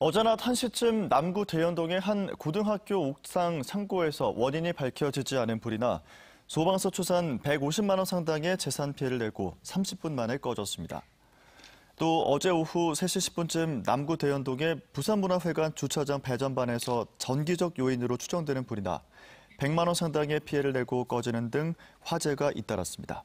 어제낮 1시쯤 남구 대연동의 한 고등학교 옥상 창고에서 원인이 밝혀지지 않은 불이 나 소방서 추산 150만 원 상당의 재산 피해를 내고 30분 만에 꺼졌습니다. 또 어제 오후 3시 10분쯤 남구 대연동의 부산문화회관 주차장 배전반에서 전기적 요인으로 추정되는 불이 나 100만 원 상당의 피해를 내고 꺼지는 등 화재가 잇따랐습니다.